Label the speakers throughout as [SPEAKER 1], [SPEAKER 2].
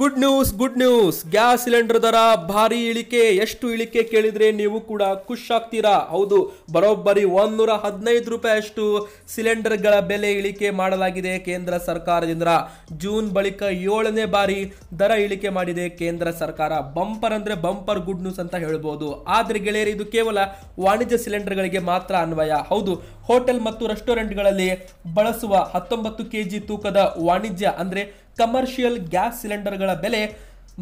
[SPEAKER 1] good news good news gas cylinder ದರ ಭಾರಿ ಇಳಿಕೆ ಎಷ್ಟು ಇಳಿಕೆ ಕೇಳಿದ್ರೆ ನೀವು ಕೂಡ ಖುಷ್ ಆಗ್ತೀರಾ ಹೌದು ಬರೋಬ್ಬರಿ ಒಂದೂರ ಹದಿನೈದು ರೂಪಾಯಿಯಷ್ಟು ಸಿಲಿಂಡರ್ಗಳ ಬೆಲೆ ಇಳಿಕೆ ಮಾಡಲಾಗಿದೆ ಕೇಂದ್ರ ಸರ್ಕಾರದಿಂದ ಜೂನ್ ಬಳಿಕ ಏಳನೇ ಬಾರಿ ದರ ಇಳಿಕೆ ಮಾಡಿದೆ ಕೇಂದ್ರ ಸರ್ಕಾರ ಬಂಪರ್ ಅಂದ್ರೆ ಬಂಪರ್ ಗುಡ್ ನ್ಯೂಸ್ ಅಂತ ಹೇಳ್ಬೋದು ಆದರೆ ಗೆಳೆಯರು ಇದು ಕೇವಲ ವಾಣಿಜ್ಯ ಸಿಲಿಂಡರ್ಗಳಿಗೆ ಮಾತ್ರ ಅನ್ವಯ ಹೌದು ಹೋಟೆಲ್ ಮತ್ತು ರೆಸ್ಟೋರೆಂಟ್ಗಳಲ್ಲಿ ಬಳಸುವ ಹತ್ತೊಂಬತ್ತು ಕೆ ಜಿ ತೂಕದ ವಾಣಿಜ್ಯ ಅಂದ್ರೆ ಕಮರ್ಷಿಯಲ್ ಗ್ಯಾಸ್ ಸಿಲಿಂಡರ್ಗಳ ಬೆಲೆ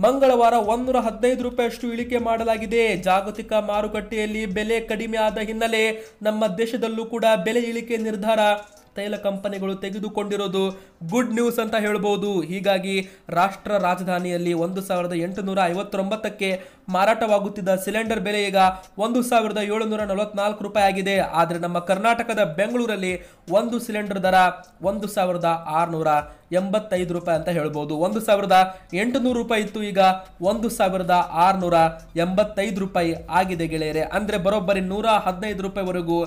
[SPEAKER 1] ಮಂಗಳವಾರ ಒಂದೂರ ಹದಿನೈದು ರೂಪಾಯಿಯಷ್ಟು ಇಳಿಕೆ ಮಾಡಲಾಗಿದೆ ಜಾಗತಿಕ ಮಾರುಕಟ್ಟೆಯಲ್ಲಿ ಬೆಲೆ ಕಡಿಮೆ ಆದ ಹಿನ್ನೆಲೆ ನಮ್ಮ ದೇಶದಲ್ಲೂ ಕೂಡ ಬೆಲೆ ಇಳಿಕೆ ನಿರ್ಧಾರ ತೈಲ ಕಂಪನಿಗಳು ತೆಗೆದುಕೊಂಡಿರೋದು ಗುಡ್ ನ್ಯೂಸ್ ಅಂತ ಹೇಳ್ಬೋದು ಹೀಗಾಗಿ ರಾಷ್ಟ್ರ ರಾಜಧಾನಿಯಲ್ಲಿ ಒಂದು ಸಾವಿರದ ಎಂಟುನೂರ ಐವತ್ತೊಂಬತ್ತಕ್ಕೆ ಮಾರಾಟವಾಗುತ್ತಿದ್ದ ಸಿಲಿಂಡರ್ ಬೆಲೆ ಈಗ ಒಂದು ಸಾವಿರದ ಏಳುನೂರ ನಲವತ್ನಾಲ್ಕು ರೂಪಾಯಿ ಆಗಿದೆ ಆದರೆ ನಮ್ಮ ಕರ್ನಾಟಕದ ಬೆಂಗಳೂರಲ್ಲಿ ಒಂದು ಸಿಲಿಂಡರ್ ದರ ಒಂದು ಸಾವಿರದ ಆರುನೂರ ಎಂಬತ್ತೈದು ರೂಪಾಯಿ ಅಂತ ಹೇಳ್ಬೋದು ಒಂದು ಸಾವಿರದ ಎಂಟುನೂರು ರೂಪಾಯಿ ಇತ್ತು ಈಗ ಒಂದು ಸಾವಿರದ ಆರುನೂರ ಎಂಬತ್ತೈದು ರೂಪಾಯಿ ಆಗಿದೆ ಗೆಳೆಯರೆ ಅಂದರೆ ಬರೋಬ್ಬರಿ ನೂರ ಹದಿನೈದು ರೂಪಾಯಿವರೆಗೂ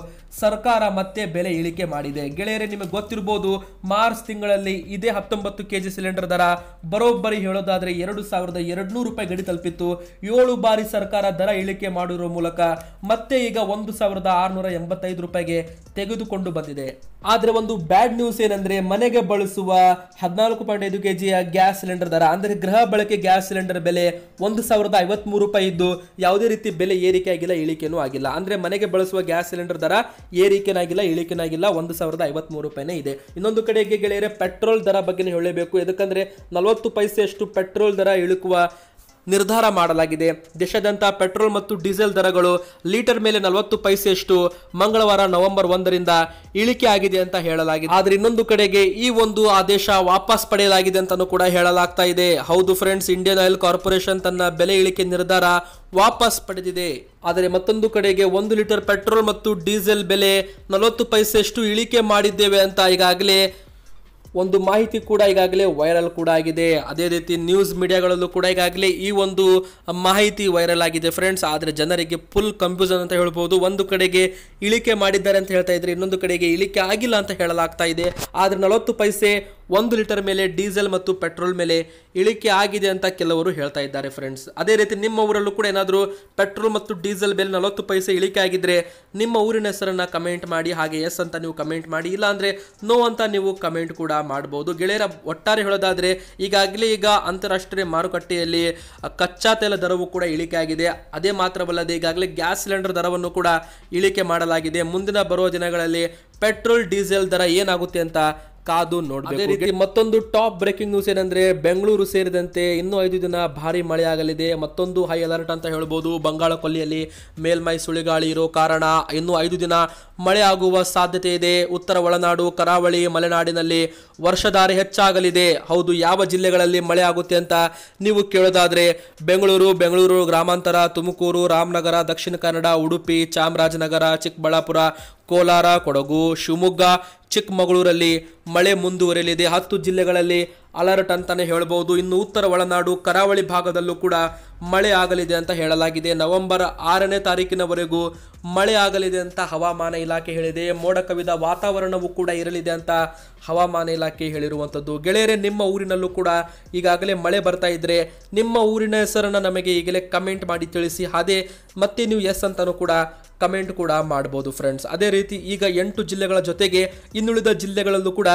[SPEAKER 1] ಸರ್ಕಾರ ಮತ್ತೆ ಬೆಲೆ ಇಳಿಕೆ ಮಾಡಿದೆ ಗೆಳೆಯರೆ ನಿಮಗೆ ಗೊತ್ತಿರ್ಬೋದು ಮಾರ್ಚ್ ತಿಂಗಳಲ್ಲಿ ಇದೇ ಹತ್ತೊಂಬತ್ತು ಕೆ ಜಿ ಸಿಲಿಂಡರ್ ದರ ಬರೋಬ್ಬರಿ ಹೇಳೋದಾದರೆ ಎರಡು ಸಾವಿರದ ಎರಡು ನೂರು ರೂಪಾಯಿ ಗಡಿ ತಲುಪಿತ್ತು ಏಳು ಬಾರಿ ಸರ್ಕಾರ ದರ ಇಳಿಕೆ ಮಾಡಿರುವ ಮೂಲಕ ಮತ್ತೆ ಈಗ ಒಂದು ಸಾವಿರದ ಆರುನೂರ ಎಂಬತ್ತೈದು ರೂಪಾಯಿಗೆ ತೆಗೆದುಕೊಂಡು ಬಂದಿದೆ ಆದರೆ ಒಂದು ಬ್ಯಾಡ್ ನ್ಯೂಸ್ ಏನಂದ್ರೆ ಮನೆಗೆ ಬಳಸುವ ಹದಿನಾಲ್ಕು ಪಾಯಿಂಟ್ ಐದು ಕೆಜಿಯ ಗ್ಯಾಸ್ ಸಿಲಿಂಡರ್ ದರ ಅಂದರೆ ಗೃಹ ಬಳಕೆ ಗ್ಯಾಸ್ ಸಿಲಿಂಡರ್ ಬೆಲೆ ಒಂದು ಸಾವಿರದ ಐವತ್ಮೂರು ರೂಪಾಯಿ ಇದ್ದು ಯಾವುದೇ ರೀತಿ ಬೆಲೆ ಏರಿಕೆ ಆಗಿಲ್ಲ ಇಳಿಕೆನೂ ಆಗಿಲ್ಲ ಅಂದರೆ ಮನೆಗೆ ಬಳಸುವ ಗ್ಯಾಸ್ ಸಿಲಿಂಡರ್ ದರ ಏರಿಕೆನಾಗಿಲ್ಲ ಇಳಿಕೆನಾಗಿಲ್ಲ ಒಂದು ಸಾವಿರದ ಐವತ್ಮೂರು ರೂಪಾಯಿನೇ ಇದೆ ಇನ್ನೊಂದು ಕಡೆಗೆ ಗೆಳೆಯರೆ ಪೆಟ್ರೋಲ್ ದರ ಬಗ್ಗೆ ಹೇಳಬೇಕು ಯಾಕಂದರೆ ನಲವತ್ತು ಪೈಸೆಯಷ್ಟು ಪೆಟ್ರೋಲ್ ದರ ಇಳುಕುವ ನಿರ್ಧಾರ ಮಾಡಲಾಗಿದೆ ದೇಶಾದ್ಯಂತ ಪೆಟ್ರೋಲ್ ಮತ್ತು ಡೀಸೆಲ್ ದರಗಳು ಲೀಟರ್ ಮೇಲೆ ನಲವತ್ತು ಪೈಸೆಯಷ್ಟು ಮಂಗಳವಾರ ನವೆಂಬರ್ ಒಂದರಿಂದ ಇಳಿಕೆ ಆಗಿದೆ ಅಂತ ಹೇಳಲಾಗಿದೆ ಆದರೆ ಇನ್ನೊಂದು ಕಡೆಗೆ ಈ ಒಂದು ಆದೇಶ ವಾಪಸ್ ಪಡೆಯಲಾಗಿದೆ ಅಂತ ಕೂಡ ಹೇಳಲಾಗ್ತಾ ಇದೆ ಹೌದು ಫ್ರೆಂಡ್ಸ್ ಇಂಡಿಯನ್ ಆಯಿಲ್ ಕಾರ್ಪೊರೇಷನ್ ತನ್ನ ಬೆಲೆ ಇಳಿಕೆ ನಿರ್ಧಾರ ವಾಪಸ್ ಪಡೆದಿದೆ ಆದರೆ ಮತ್ತೊಂದು ಕಡೆಗೆ ಒಂದು ಲೀಟರ್ ಪೆಟ್ರೋಲ್ ಮತ್ತು ಡೀಸೆಲ್ ಬೆಲೆ ನಲವತ್ತು ಪೈಸೆಯಷ್ಟು ಇಳಿಕೆ ಮಾಡಿದ್ದೇವೆ ಅಂತ ಈಗಾಗಲೇ ಒಂದು ಮಾಹಿತಿ ಕೂಡ ಈಗಾಗಲೇ ವೈರಲ್ ಕೂಡ ಆಗಿದೆ ಅದೇ ರೀತಿ ನ್ಯೂಸ್ ಮೀಡಿಯಾಗಳಲ್ಲೂ ಕೂಡ ಈಗಾಗಲೇ ಈ ಒಂದು ಮಾಹಿತಿ ವೈರಲ್ ಆಗಿದೆ ಫ್ರೆಂಡ್ಸ್ ಆದರೆ ಜನರಿಗೆ ಫುಲ್ ಕನ್ಫ್ಯೂಷನ್ ಅಂತ ಹೇಳ್ಬೋದು ಒಂದು ಕಡೆಗೆ ಇಳಿಕೆ ಮಾಡಿದ್ದಾರೆ ಅಂತ ಹೇಳ್ತಾ ಇದ್ರೆ ಇನ್ನೊಂದು ಕಡೆಗೆ ಇಳಿಕೆ ಆಗಿಲ್ಲ ಅಂತ ಹೇಳಲಾಗ್ತಾ ಇದೆ ಆದರೆ ನಲವತ್ತು ಪೈಸೆ ಒಂದು ಲೀಟರ್ ಮೇಲೆ ಡೀಸೆಲ್ ಮತ್ತು ಪೆಟ್ರೋಲ್ ಮೇಲೆ ಇಳಿಕೆ ಆಗಿದೆ ಅಂತ ಕೆಲವರು ಹೇಳ್ತಾ ಇದ್ದಾರೆ ಫ್ರೆಂಡ್ಸ್ ಅದೇ ರೀತಿ ನಿಮ್ಮ ಊರಲ್ಲೂ ಕೂಡ ಏನಾದರೂ ಪೆಟ್ರೋಲ್ ಮತ್ತು ಡೀಸೆಲ್ ಬೆಲೆ ನಲವತ್ತು ಪೈಸೆ ಇಳಿಕೆ ಆಗಿದ್ದರೆ ನಿಮ್ಮ ಊರಿನ ಹೆಸರನ್ನು ಕಮೆಂಟ್ ಮಾಡಿ ಹಾಗೆ ಎಸ್ ಅಂತ ನೀವು ಕಮೆಂಟ್ ಮಾಡಿ ಇಲ್ಲಾಂದರೆ ನೋ ಅಂತ ನೀವು ಕಮೆಂಟ್ ಕೂಡ ಮಾಡ್ಬೋದು ಗೆಳೆಯರ ಒಟ್ಟಾರೆ ಹೇಳೋದಾದರೆ ಈಗಾಗಲೇ ಈಗ ಅಂತಾರಾಷ್ಟ್ರೀಯ ಮಾರುಕಟ್ಟೆಯಲ್ಲಿ ಕಚ್ಚಾ ತೈಲ ದರವು ಕೂಡ ಇಳಿಕೆ ಆಗಿದೆ ಅದೇ ಮಾತ್ರವಲ್ಲದೆ ಈಗಾಗಲೇ ಗ್ಯಾಸ್ ಸಿಲಿಂಡರ್ ದರವನ್ನು ಕೂಡ ಇಳಿಕೆ ಮಾಡಲಾಗಿದೆ ಮುಂದಿನ ಬರುವ ದಿನಗಳಲ್ಲಿ ಪೆಟ್ರೋಲ್ ಡೀಸೆಲ್ ದರ ಏನಾಗುತ್ತೆ ಅಂತ ಕಾದು ನೋಡಬೇಕು ಮತ್ತೊಂದು ಟಾಪ್ ಬ್ರೇಕಿಂಗ್ ನ್ಯೂಸ್ ಏನಂದ್ರೆ ಬೆಂಗಳೂರು ಸೇರಿದಂತೆ ಇನ್ನೂ ಐದು ದಿನ ಭಾರಿ ಮಳೆ ಆಗಲಿದೆ ಮತ್ತೊಂದು ಹೈ ಅಲರ್ಟ್ ಅಂತ ಹೇಳ್ಬೋದು ಬಂಗಾಳ ಕೊಲ್ಲಿಯಲ್ಲಿ ಮೇಲ್ಮೈ ಸುಳಿಗಾಳಿ ಇರೋ ಕಾರಣ ಇನ್ನೂ ಐದು ದಿನ ಮಳೆ ಆಗುವ ಸಾಧ್ಯತೆ ಇದೆ ಉತ್ತರ ಒಳನಾಡು ಕರಾವಳಿ ಮಲೆನಾಡಿನಲ್ಲಿ ವರ್ಷಧಾರೆ ಹೆಚ್ಚಾಗಲಿದೆ ಹೌದು ಯಾವ ಜಿಲ್ಲೆಗಳಲ್ಲಿ ಮಳೆ ಆಗುತ್ತೆ ಅಂತ ನೀವು ಕೇಳೋದಾದ್ರೆ ಬೆಂಗಳೂರು ಬೆಂಗಳೂರು ಗ್ರಾಮಾಂತರ ತುಮಕೂರು ರಾಮನಗರ ದಕ್ಷಿಣ ಕನ್ನಡ ಉಡುಪಿ ಚಾಮರಾಜನಗರ ಚಿಕ್ಕಬಳ್ಳಾಪುರ ಕೋಲಾರ ಕೊಡಗು ಶಿವಮೊಗ್ಗ ಚಿಕ್ಕಮಗಳೂರಲ್ಲಿ ಮಳೆ ಮುಂದುವರೆಯಲಿದೆ ಹತ್ತು ಜಿಲ್ಲೆಗಳಲ್ಲಿ ಅಲರ್ಟ್ ಅಂತಲೇ ಹೇಳಬಹುದು ಇನ್ನು ಉತ್ತರ ಒಳನಾಡು ಕರಾವಳಿ ಭಾಗದಲ್ಲೂ ಕೂಡ ಮಳೆ ಆಗಲಿದೆ ಅಂತ ಹೇಳಲಾಗಿದೆ ನವೆಂಬರ್ ಆರನೇ ತಾರೀಕಿನವರೆಗೂ ಮಳೆ ಆಗಲಿದೆ ಅಂತ ಹವಾಮಾನ ಇಲಾಖೆ ಹೇಳಿದೆ ಮೋಡ ಕವಿದ ವಾತಾವರಣವೂ ಕೂಡ ಇರಲಿದೆ ಅಂತ ಹವಾಮಾನ ಇಲಾಖೆ ಹೇಳಿರುವಂಥದ್ದು ಗೆಳೆಯರೇ ನಿಮ್ಮ ಊರಿನಲ್ಲೂ ಕೂಡ ಈಗಾಗಲೇ ಮಳೆ ಬರ್ತಾ ಇದ್ದರೆ ನಿಮ್ಮ ಊರಿನ ಹೆಸರನ್ನು ನಮಗೆ ಈಗಲೇ ಕಮೆಂಟ್ ಮಾಡಿ ತಿಳಿಸಿ ಅದೇ ಮತ್ತೆ ನೀವು ಎಸ್ ಅಂತಲೂ ಕೂಡ ಕಮೆಂಟ್ ಕೂಡ ಮಾಡ್ಬೋದು ಫ್ರೆಂಡ್ಸ್ ಅದೇ ರೀತಿ ಈಗ ಎಂಟು ಜಿಲ್ಲೆಗಳ ಜೊತೆಗೆ ಇನ್ನುಳಿದ ಜಿಲ್ಲೆಗಳಲ್ಲೂ ಕೂಡ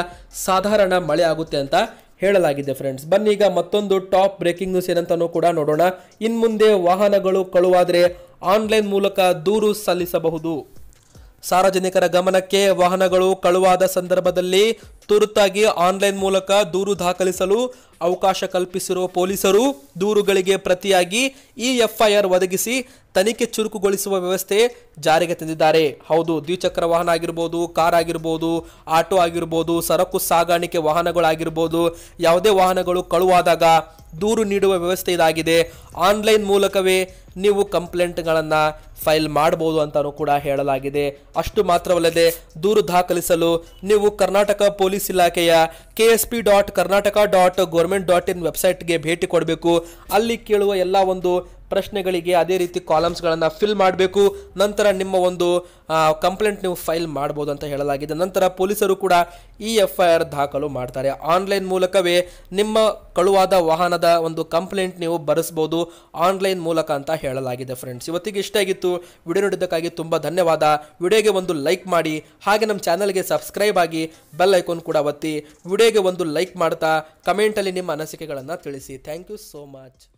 [SPEAKER 1] ಸಾಧಾರಣ ಮಳೆ ಆಗುತ್ತೆ ಅಂತ ಹೇಳಲಾಗಿದೆ ಫ್ರೆಂಡ್ಸ್ ಬನ್ನಿ ಈಗ ಮತ್ತೊಂದು ಟಾಪ್ ಬ್ರೇಕಿಂಗ್ ನ್ಯೂಸ್ ಏನಂತಾನು ಕೂಡ ನೋಡೋಣ ಇನ್ಮುಂದೆ ಮುಂದೆ ವಾಹನಗಳು ಕಳುವಾದರೆ ಆನ್ಲೈನ್ ಮೂಲಕ ದೂರು ಸಲ್ಲಿಸಬಹುದು ಸಾರ್ವಜನಿಕರ ಗಮನಕ್ಕೆ ವಾಹನಗಳು ಕಳುವಾದ ಸಂದರ್ಭದಲ್ಲಿ ತುರ್ತಾಗಿ ಆನ್ಲೈನ್ ಮೂಲಕ ದೂರು ದಾಖಲಿಸಲು ಅವಕಾಶ ಕಲ್ಪಿಸಿರುವ ಪೊಲೀಸರು ದೂರುಗಳಿಗೆ ಪ್ರತಿಯಾಗಿ ಈ ಎಫ್ಐಆರ್ ಒದಗಿಸಿ ತನಿಖೆ ಚುರುಕುಗೊಳಿಸುವ ವ್ಯವಸ್ಥೆ ಜಾರಿಗೆ ತಂದಿದ್ದಾರೆ ಹೌದು ದ್ವಿಚಕ್ರ ವಾಹನ ಆಗಿರ್ಬೋದು ಕಾರ್ ಆಗಿರ್ಬೋದು ಆಟೋ ಆಗಿರ್ಬೋದು ಸರಕು ಸಾಗಾಣಿಕೆ ವಾಹನಗಳಾಗಿರ್ಬೋದು ಯಾವುದೇ ವಾಹನಗಳು ಕಳುವಾದಾಗ ದೂರು ನೀಡುವ ವ್ಯವಸ್ಥೆ ಇದಾಗಿದೆ ಆನ್ಲೈನ್ ಮೂಲಕವೇ ನೀವು ಕಂಪ್ಲೇಂಟ್ಗಳನ್ನು ಫೈಲ್ ಮಾಡಬಹುದು ಅಂತಲೂ ಕೂಡ ಹೇಳಲಾಗಿದೆ ಅಷ್ಟು ಮಾತ್ರವಲ್ಲದೆ ದೂರು ದಾಖಲಿಸಲು ನೀವು ಕರ್ನಾಟಕ ಪೊಲೀಸ್ ಇಲಾಖೆಯ K S P dot Karnataka dot government dot in ವೆಬ್ಸೈಟ್ಗೆ ಭೇಟಿ ಕೊಡಬೇಕು ಅಲ್ಲಿ ಕೇಳುವ ಎಲ್ಲ ಒಂದು ಪ್ರಶ್ನೆಗಳಿಗೆ ಅದೇ ರೀತಿ ಕಾಲಮ್ಸ್ಗಳನ್ನು ಫಿಲ್ ಮಾಡಬೇಕು ನಂತರ ನಿಮ್ಮ ಒಂದು ಕಂಪ್ಲೇಂಟ್ ನೀವು ಫೈಲ್ ಮಾಡ್ಬೋದು ಅಂತ ಹೇಳಲಾಗಿದೆ ನಂತರ ಪೊಲೀಸರು ಕೂಡ ಈ ಎಫ್ ಐ ಆರ್ ದಾಖಲು ಮಾಡ್ತಾರೆ ಆನ್ಲೈನ್ ಮೂಲಕವೇ ನಿಮ್ಮ ಕಳುವಾದ ವಾಹನದ ಒಂದು ಕಂಪ್ಲೇಂಟ್ ನೀವು ಬರೆಸ್ಬೋದು ಆನ್ಲೈನ್ ಮೂಲಕ ಅಂತ ಹೇಳಲಾಗಿದೆ ಫ್ರೆಂಡ್ಸ್ ಇವತ್ತಿಗೆ ಇಷ್ಟ ಆಗಿತ್ತು ವಿಡಿಯೋ ನೋಡಿದ್ದಕ್ಕಾಗಿ ತುಂಬ ಧನ್ಯವಾದ ವಿಡಿಯೋಗೆ ಒಂದು ಲೈಕ್ ಮಾಡಿ ಹಾಗೆ ನಮ್ಮ ಚಾನಲ್ಗೆ ಸಬ್ಸ್ಕ್ರೈಬ್ ಆಗಿ ಬೆಲ್ ಐಕೋನ್ ಕೂಡ ಒತ್ತಿ ವಿಡಿಯೋಗೆ ಒಂದು ಲೈಕ್ ಮಾಡ್ತಾ ಕಮೆಂಟಲ್ಲಿ ನಿಮ್ಮ ಅನಿಸಿಕೆಗಳನ್ನು ತಿಳಿಸಿ ಥ್ಯಾಂಕ್ ಯು ಸೋ ಮಚ್